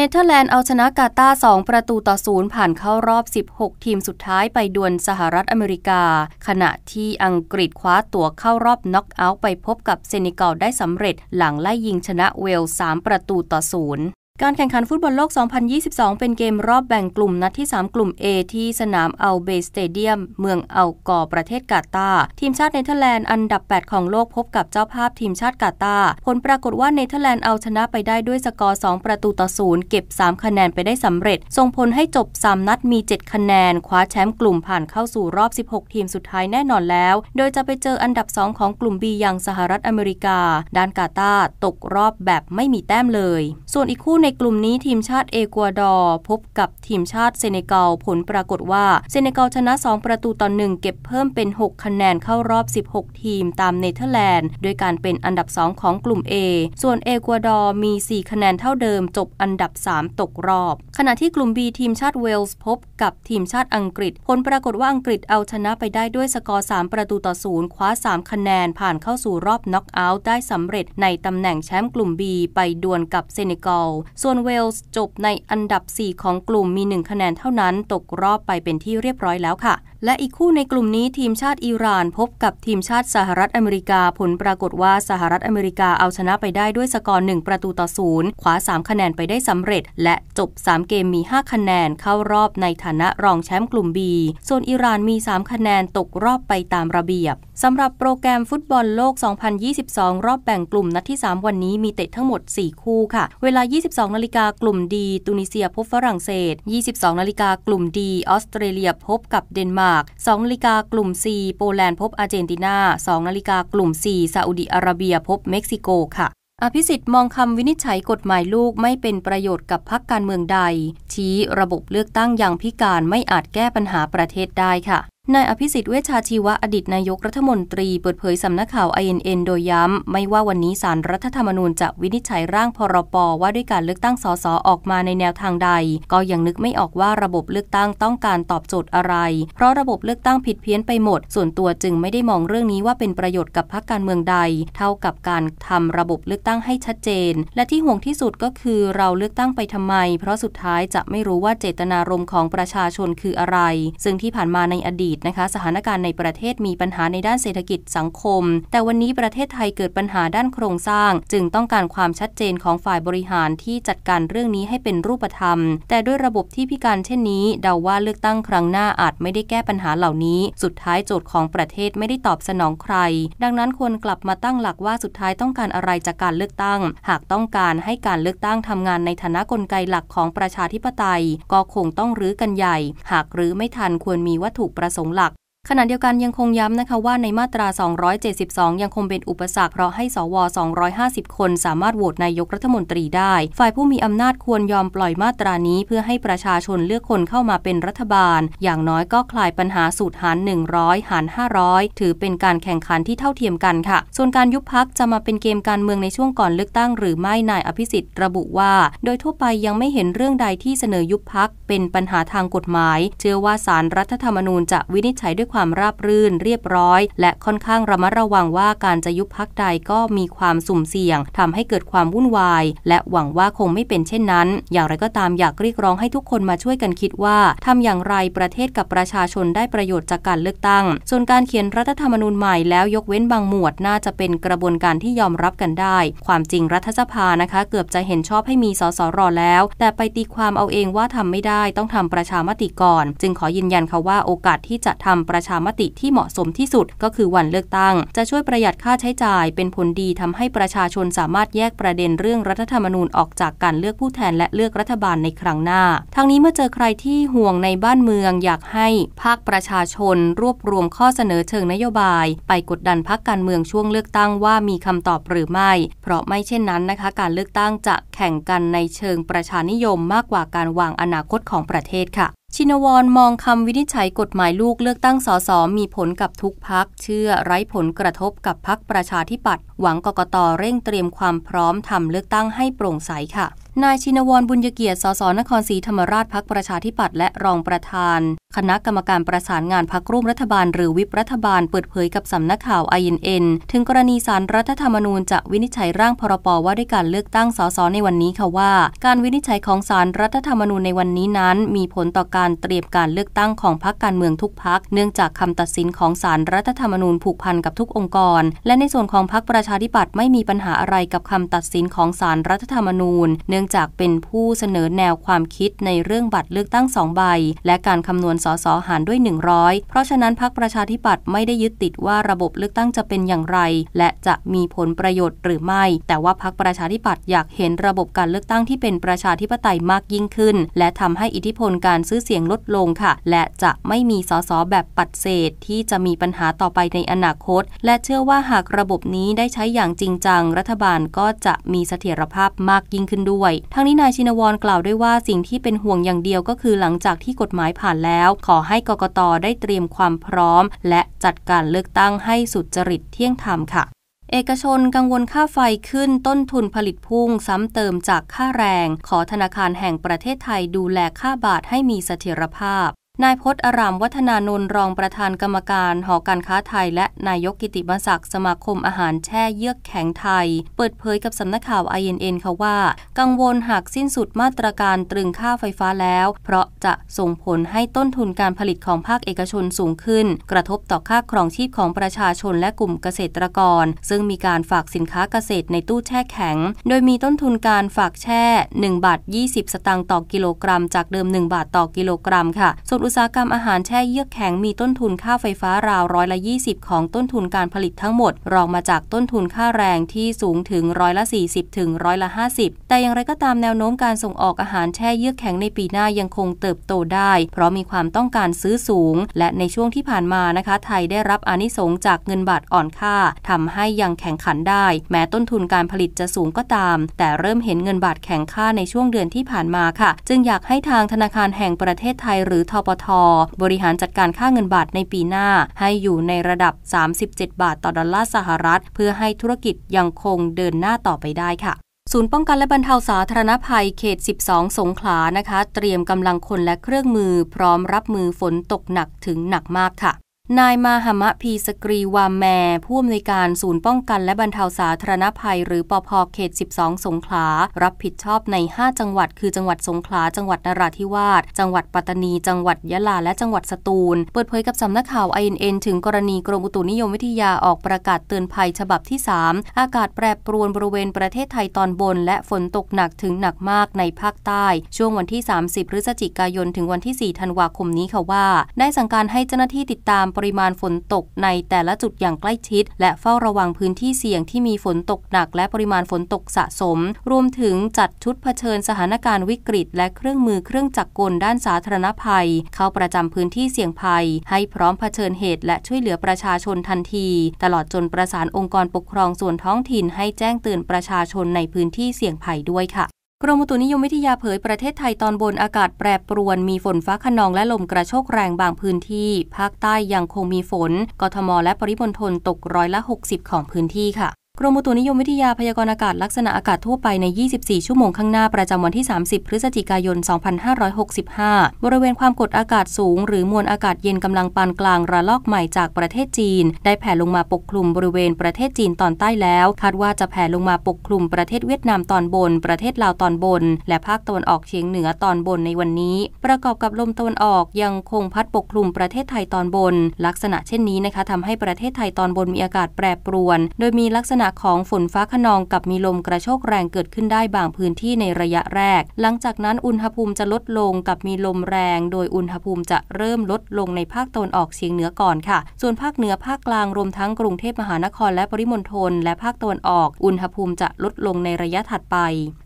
เนเธอร์แลนด์เอาชนะกาตาร์2ประตูต่อศูนย์ผ่านเข้ารอบ 16 ทีมสุดท้ายไปดวลสหรัฐอเมริกา ขณะที่อังกฤษคว้าตั๋วเข้ารอบน็อกเอาท์ไปพบกับเซนิกัลได้สำเร็จหลังไล่ยิงชนะเวลส์3ประตูต่อศูนย์การแข่งขันฟุตบอลโลก 2022 เป็นเกมรอบแบ่งกลุ่มนัดที่ 3 กลุ่ม A ที่สนามอัลเบสเตเดียมเมืองอัลกอประเทศกาตา ทีมชาติเนเธอร์แลนด์อันดับ 8 ของโลกพบกับเจ้าภาพทีมชาติกาตา ผลปรากฏว่าเนเธอร์แลนด์เอาชนะไปได้ด้วยสกอร์ 2 ประตูต่อศูนย์เก็บ 3 คะแนนไปได้สำเร็จ ส่งผลให้จบ 3 นัดมี 7 คะแนน คว้าแชมป์กลุ่มผ่านเข้าสู่รอบ 16 ทีมสุดท้ายแน่นอนแล้ว โดยจะไปเจออันดับ 2 ของกลุ่ม B อย่างสหรัฐอเมริกา ด้านกาตาตกรอบแบบไม่มีแต้มเลย ส่วนอีกคู่ในกลุ่มนี้ทีมชาติเอกวาดอร์พบกับทีมชาติเซเนกัลผลปรากฏว่าเซเนกัลชนะ 2 ประตูต่อหนึ่งเก็บเพิ่มเป็น 6 คะแนนเข้ารอบ 16 ทีมตามเนเธอร์แลนด์ด้วยการเป็นอันดับ 2 ของกลุ่ม A ส่วนเอกวาดอร์มี 4 คะแนนเท่าเดิมจบอันดับ 3 ตกรอบ ขณะที่กลุ่ม B ทีมชาติเวลส์พบกับทีมชาติอังกฤษ ผลปรากฏว่าอังกฤษเอาชนะไปได้ด้วยสกอร์3ประตูต่อศูนย์คว้า3 คะแนนผ่านเข้าสู่รอบน็อกเอาท์ได้สำเร็จในตำแหน่งแชมป์กลุ่ม B ไปดวลกับเซเนกัลส่วนเวลส์จบในอันดับ 4 ของกลุ่มมี 1 คะแนนเท่านั้น ตกรอบไปเป็นที่เรียบร้อยแล้วค่ะ และอีกคู่ในกลุ่มนี้ทีมชาติอิหร่านพบกับทีมชาติสหรัฐอเมริกาผลปรากฏว่า สหรัฐอเมริกาเอาชนะไปได้ด้วยสกอร์1ประตูต่อศูนย์ขวา3 คะแนนไปได้สำเร็จ และจบ 3 เกมมี 5 คะแนนเข้ารอบในฐานะรองแชมป์กลุ่ม B ส่วนอิหร่านมี 3 คะแนนตกรอบไปตามระเบียบสำหรับโปรแกรมฟุตบอลโลก 2022 รอบแบ่งกลุ่มนัดที่ 3 วันนี้มีเตะทั้งหมด 4 คู่ค่ะ เวลา22 22นาฬิกากลุ่มดีตุนิเซียพบฝรั่งเศส 22นาฬิกากลุ่มดีออสเตรเลียพบกับเดนมาร์ก2นาฬิกากลุ่ม C โปแลนด์พบอาร์เจนตินา2นาฬิกากลุ่ม C ซาอุดิอาระเบียพบเม็กซิโกค่ะอภิสิทธิ์มองคำวินิจฉัยกฎหมายลูกไม่เป็นประโยชน์กับพรรคการเมืองใด ชี้ระบบเลือกตั้งอย่างพิการไม่อาจแก้ปัญหาประเทศได้ค่ะนายอภิสิทธิ์เวชาชีวะอดีตนายกรัฐมนตรีเปิดเผยสำนักข่าว INN โดยย้ำไม่ว่าวันนี้สารรัฐธรรมนูญจะวินิจฉัยร่างพรปว่าด้วยการเลือกตั้งสสออกมาในแนวทางใด ก็ยังนึกไม่ออกว่าระบบเลือกตั้งต้องการตอบโจทย์อะไร เพราะระบบเลือกตั้งผิดเพี้ยนไปหมด ส่วนตัวจึงไม่ได้มองเรื่องนี้ว่าเป็นประโยชน์กับพรรคการเมืองใด เท่ากับการทำระบบเลือกตั้งให้ชัดเจน และที่ห่วงที่สุดก็คือเราเลือกตั้งไปทำไมเพราะสุดท้ายจะไม่รู้ว่าเจตนารมณ์ของประชาชนคืออะไร ซึ่งที่ผ่านมาในอดีตตนะคะสถานการณ์ในประเทศมีปัญหาในด้านเศรษฐกิจสังคม แต่วันนี้ประเทศไทยเกิดปัญหาด้านโครงสร้าง จึงต้องการความชัดเจนของฝ่ายบริหารที่จัดการเรื่องนี้ให้เป็นรูปธรรม แต่ด้วยระบบที่พิการเช่นนี้ เดาว่าเลือกตั้งครั้งหน้าอาจไม่ได้แก้ปัญหาเหล่านี้ สุดท้ายโจทย์ของประเทศไม่ได้ตอบสนองใคร ดังนั้นควรกลับมาตั้งหลักว่าสุดท้ายต้องการอะไรจากการเลือกตั้ง หากต้องการให้การเลือกตั้งทำงานในฐานะกลไกหลักของประชาธิปไตย ก็คงต้องรื้อกันใหญ่ หากรื้อไม่ทันควรมีวัตถุประสงค์หลักขณะเดียวกันยังคงย้ำนะคะว่าในมาตรา 272 ยังคงเป็นอุปสรรคเพราะให้สว 250 คนสามารถโหวตนายกรัฐมนตรีได้ ฝ่ายผู้มีอำนาจควรยอมปล่อยมาตรานี้ เพื่อให้ประชาชนเลือกคนเข้ามาเป็นรัฐบาล อย่างน้อยก็คลายปัญหาสูตรหาร 100 หาร 500 ถือเป็นการแข่งขันที่เท่าเทียมกันค่ะ ส่วนการยุบพักจะมาเป็นเกมการเมืองในช่วงก่อนเลือกตั้งหรือไม่นายอภิสิทธิ์ระบุว่า โดยทั่วไปยังไม่เห็นเรื่องใดที่เสนอยุบพักเป็นปัญหาทางกฎหมาย เชื่อว่าสารรัฐธรรมนูญจะวินิจฉัยด้วยความราบรื่นเรียบร้อย และค่อนข้างระมัดระวังว่าการจะยุบพักใดก็มีความสุ่มเสี่ยง ทำให้เกิดความวุ่นวาย และหวังว่าคงไม่เป็นเช่นนั้น อย่างไรก็ตามอยากเรียกร้องให้ทุกคนมาช่วยกันคิดว่า ทำอย่างไรประเทศกับประชาชนได้ประโยชน์จากการเลือกตั้ง ส่วนการเขียนรัฐธรรมนูญใหม่แล้วยกเว้นบางหมวดน่าจะเป็นกระบวนการที่ยอมรับกันได้ ความจริงรัฐสภานะคะ เกือบจะเห็นชอบให้มีสสรแล้ว แต่ไปตีความเอาเองว่าทำไม่ได้ต้องทำประชามติก่อน จึงขอยืนยันค่ะว่าโอกาสที่จะทำประชามติที่เหมาะสมที่สุดก็คือวันเลือกตั้ง จะช่วยประหยัดค่าใช้จ่ายเป็นผลดีทำให้ประชาชนสามารถแยกประเด็นเรื่องรัฐธรรมนูญออกจากการเลือกผู้แทนและเลือกรัฐบาลในครั้งหน้า ทั้งนี้เมื่อเจอใครที่ห่วงในบ้านเมืองอยากให้ภาคประชาชน รวบรวมข้อเสนอเชิงนโยบาย ไปกดดันพักการเมืองช่วงเลือกตั้งว่ามีคำตอบหรือไม่ เพราะไม่เช่นนั้นนะคะการเลือกตั้งจะแข่งกันในเชิงประชานิยมมากกว่าการวางอนาคตของประเทศค่ะชินวรมองคำวินิจฉัยกฎหมายลูกเลือกตั้งสสมีผลกับทุกพัก เชื่อไร้ผลกระทบกับพักประชาธิปัตย์หวังกกตเร่งเตรียมความพร้อมทำเลือกตั้งให้โปร่งใสค่ะนายชินวร บุญยเกียรติสสนครศรีธรรมราชพักประชาธิปัตย์และรองประธาน คณะกรรมการประสานงานพักร่วมรัฐบาล หรือวิปรัฐบาลเปิดเผยกับสำนักข่าวไอเอ็นเอ็นถึงกรณีสารรัฐธรรมนูญ จะวินิจฉัยร่างพรบว่าด้วยการเลือกตั้งสสในวันนี้ค่ะว่า การวินิจฉัยของสารรัฐธรรมนูญในวันนี้นั้น มีผลต่อการเตรียมการเลือกตั้งของพักการเมืองทุกพักเนื่องจากคำตัดสินของสารรัฐธรรมนูญผูกพันกับทุกองค์กร และในส่วนของพักประชาธิปัตย์ไม่มีปัญหาอะไรกับคำตัดสินของสารรัฐธรรมนูญเนื่องนื่องจากเป็นผู้เสนอแนวความคิดในเรื่องบัตรเลือกตั้งสองใบ และการคำนวณสสหารด้วย 100 เพราะฉะนั้นพักประชาธิปัตย์ไม่ได้ยึดติดว่าระบบเลือกตั้งจะเป็นอย่างไร และจะมีผลประโยชน์หรือไม่ แต่ว่าพักประชาธิปัตย์อยากเห็นระบบการเลือกตั้งที่เป็นประชาธิปไตยมากยิ่งขึ้น และทำให้อิทธิพลการซื้อเสียงลดลงค่ะ และจะไม่มีสสแบบปัดเศษที่จะมีปัญหาต่อไปในอนาคต และเชื่อว่าหากระบบนี้ได้ใช้อย่างจริงจังรัฐบาลก็จะมีเสถียรภาพมากยิ่งขึ้นด้วยยทั้งนี้นายชินวรกล่าวด้วยว่าสิ่งที่เป็นห่วงอย่างเดียวก็คือหลังจากที่กฎหมายผ่านแล้ว ขอให้กกตได้เตรียมความพร้อมและจัดการเลือกตั้งให้สุจริตเที่ยงธรรมค่ะ เอกชนกังวลค่าไฟขึ้นต้นทุนผลิตพุ่งซ้ำเติมจากค่าแรง ขอธนาคารแห่งประเทศไทยดูแลค่าบาทให้มีเสถียรภาพนายพจน์อารามวัฒนานนท์รองประธานกรรมการ หอการค้าไทยและนายกกิติมศักดิ์สมาคมอาหารแช่เยือกแข็งไทย เปิดเผยกับสำนักข่าวไออเเ็นอ็นค่ะว่า กังวลหากสิ้นสุดมาตรการตรึงค่าไฟฟ้าแล้วเพราะจะส่งผลให้ต้นทุนการผลิตของภาคเอกชนสูงขึ้น กระทบต่อค่าครองชีพของประชาชนและกลุ่มเกษตรกร ซึ่งมีการฝากสินค้าเกษตรในตู้แช่แข็ง โดยมีต้นทุนการฝากแช่ 1บาท20 สตางค์ต่อกิโลกรัมจากเดิม 1 บาทต่อกิโลกรัมค่ะส่วนตสาหกรรมอาหารแช่เยือกแข็งมีต้นทุนค่าไฟฟ้าราวร้อยละ20 ของต้นทุนการผลิตทั้งหมด รองมาจากต้นทุนค่าแรงที่สูงถึงร้อยละ40ถึงร้อยละ50 แต่อย่างไรก็ตามแนวโน้มการส่งออกอาหารแช่เยือกแข็งในปีหน้ายังคงเติบโตได้ เพราะมีความต้องการซื้อสูงและในช่วงที่ผ่านมานะคะ ไทยได้รับอนิสงจากเงินบาทอ่อนค่า ทำให้ยังแข่งขันได้ แม้ต้นทุนการผลิตจะสูงก็ตาม แต่เริ่มเห็นเงินบาทแข็งค่าในช่วงเดือนที่ผ่านมาค่ะ จึงอยากให้ทางธนาคารแห่งประเทศไทยหรือทปทบริหารจัดการค่าเงินบาทในปีหน้า ให้อยู่ในระดับ 37 บาทต่อดอลลาร์สหรัฐ เพื่อให้ธุรกิจยังคงเดินหน้าต่อไปได้ค่ะ ศูนย์ป้องกันและบรรเทาสาธารณภัยเขต 12 สงขลา นะคะ เตรียมกำลังคนและเครื่องมือพร้อมรับมือฝนตกหนักถึงหนักมากค่ะนายมาหมะพีสกรีวามแมผู้อำนวยการศูนย์ป้องกันและบรรเทาสาธารณภัยหรือปพเขต 12 สงขลา รับผิดชอบใน 5 จังหวัด คือจังหวัดสงขลา จังหวัดนราธิวาสจังหวัดปัตตานี จังหวัดยะลา และจังหวัดสตูล เปิดเผยกับสำนักข่าวอ็นถึงกรณีกรมอุตุนิยมวิทยาออกประกาศเตือนภัยฉบับที่ 3 อากาศแปรปรวนบริเวณประเทศไทยตอนบน และฝนตกหนักถึงหนักมากในภาคใต้ ช่วงวันที่ 30 พฤศจิกายนถึงวันที่ 4 ธันวาคมนี้ค่ะว่า ได้สั่งการให้เจ้าหน้าที่ติดตามปริมาณฝนตกในแต่ละจุดอย่างใกล้ชิดและเฝ้าระวังพื้นที่เสี่ยงที่มีฝนตกหนักและปริมาณฝนตกสะสม รวมถึงจัดชุดเผชิญสถานการณ์วิกฤตและเครื่องมือเครื่องจักรกลด้านสาธารณภัยเข้าประจำพื้นที่เสี่ยงภัยให้พร้อมเผชิญเหตุและช่วยเหลือประชาชนทันทีตลอดจนประสานองค์กรปกครองส่วนท้องถิ่นให้แจ้งเตือนประชาชนในพื้นที่เสี่ยงภัยด้วยค่ะกรมอุตุนิยมวิทยาเผยประเทศไทยตอนบนอากาศแปรปรวน มีฝนฟ้าขนองและลมกระโชกแรงบางพื้นที่ ภาคใต้ยังคงมีฝนกทมและปริมณฑลตกร้อยละ 60 ของพื้นที่ค่ะกรมอุตุนิยมวิทยาพยากรณ์อากาศลักษณะอากาศทั่วไปใน 24 ชั่วโมงข้างหน้า ประจำวันที่ 30 พฤศจิกายน 2565 บริเวณความกดอากาศสูงหรือมวลอากาศเย็นกำลังปานกลางระลอกใหม่จากประเทศจีน ได้แผ่ลงมาปกคลุมบริเวณประเทศจีนตอนใต้แล้วคาดว่าจะแผ่ลงมาปกคลุมประเทศเวียดนามตอนบนประเทศลาวตอนบน และภาคตะวันออกเฉียงเหนือตอนบนในวันนี้ ประกอบกับลมตะวันออกยังคงพัดปกคลุมประเทศไทยตอนบน ลักษณะเช่นนี้นะคะทำให้ประเทศไทยตอนบนมีอากาศแปรปรวน โดยมีลักษณะณะของฝนฟ้าขนองกับมีลมกระโชกแรงเกิดขึ้นได้บางพื้นที่ในระยะแรก หลังจากนั้นอุณหภูมิจะลดลงกับมีลมแรง โดยอุณหภูมิจะเริ่มลดลงในภาคตะวันออกเฉียงเหนือก่อนค่ะ ส่วนภาคเหนือภาคกลางรวมทั้งกรุงเทพมหานคร และปริมณฑลและภาคตะวันออก อุณหภูมิจะลดลงในระยะถัดไป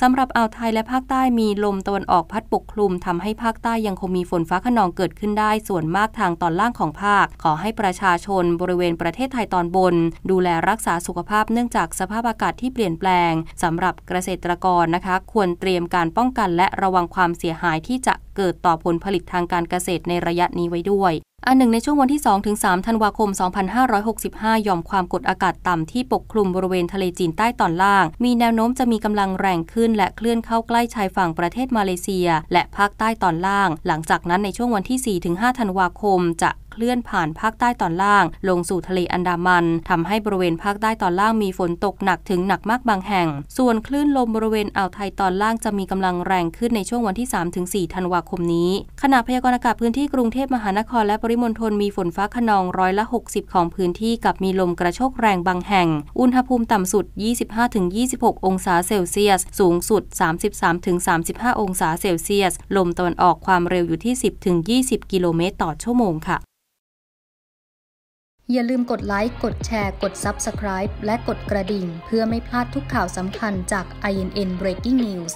สำหรับอ่าวไทยและภาคใต้ มีลมตะวันออกพัดปกคลุมทำให้ภาคใต้ยังคงมีฝนฟ้าขนองเกิดขึ้นได้ ส่วนมากทางตอนล่างของภาคขอให้ประชาชนบริเวณประเทศไทยตอนบน ดูแลรักษาสุขภาพนื่องจากสภาพอากาศที่เปลี่ยนแปลงสำหรับเกษตรกรนะคะ ควรเตรียมการป้องกันและระวังความเสียหายที่จะเกิดต่อผลผลิตทางการเกษตรในระยะนี้ไว้ด้วย อันหนึ่งในช่วงวันที่2ถึง3ธันวาคม 2565 ยอมความกดอากาศต่ำที่ปกคลุมบริเวณทะเลจีนใต้ตอนล่าง มีแนวโน้มจะมีกำลังแรงขึ้น และเคลื่อนเข้าใกล้ชายฝั่งประเทศมาเลเซีย และภาคใต้ตอนล่าง หลังจากนั้นในช่วงวันที่4ถึง5ธันวาคมจะคลื่อนผ่านภาคใต้ตอนล่าง ลงสู่ทะเลอันดามัน ทำให้บริเวณภาคใต้ตอนล่างมีฝนตกหนักถึงหนักมากบางแห่ง ส่วนคลื่นลมบริเวณอ่าวไทยตอนล่างจะมีกำลังแรงขึ้นในช่วงวันที่3-4ธันวาคมนี้ ขณะพยากรณ์อากาศพื้นที่กรุงเทพมหานครและปริมณฑลมีฝนฟ้าขนองร้อยละ 60 ของพื้นที่กับมีลมกระโชกแรงบางแห่ง อุณหภูมิต่ำสุด 25-26 องศาเซลเซียส สูงสุด 33-35 องศาเซลเซียส ลมตะวันออกความเร็วอยู่ที่10-20 กิโลเมตรต่อชั่วโมงค่ะอย่าลืมกดไลค์ กดแชร์ กด Subscribe และกดกระดิ่ง เพื่อไม่พลาดทุกข่าวสำคัญจาก INN Breaking News